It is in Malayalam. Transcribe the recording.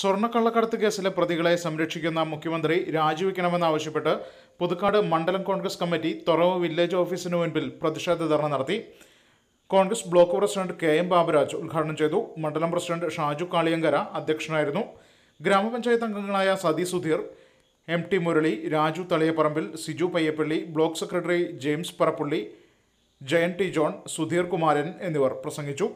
സ്വർണ്ണക്കള്ളക്കടത്ത് കേസിലെ പ്രതികളെ സംരക്ഷിക്കുന്ന മുഖ്യമന്ത്രി രാജിവെക്കണമെന്നാവശ്യപ്പെട്ട് പുതുക്കാട് മണ്ഡലം കോൺഗ്രസ് കമ്മിറ്റി തുറവ് വില്ലേജ് ഓഫീസിന് മുൻപിൽ പ്രതിഷേധ ധർണ നടത്തി Congress block president K M Baburaj ഉദ്ഘാടനം ചെയ്തു മണ്ഡലം പ്രസിഡന്റ് ഷാജു കാളിയങ്കര അധ്യക്ഷനായിരുന്നു ഗ്രാമപഞ്ചായത്ത് അംഗങ്ങളായ Sathi Sudheer M T Murali Raju Thaliyaparambil Siju Payyappilly block secretary James Parappully Jayan T John Sudheer Kumaran എന്നിവർ പ്രസംഗിച്ചു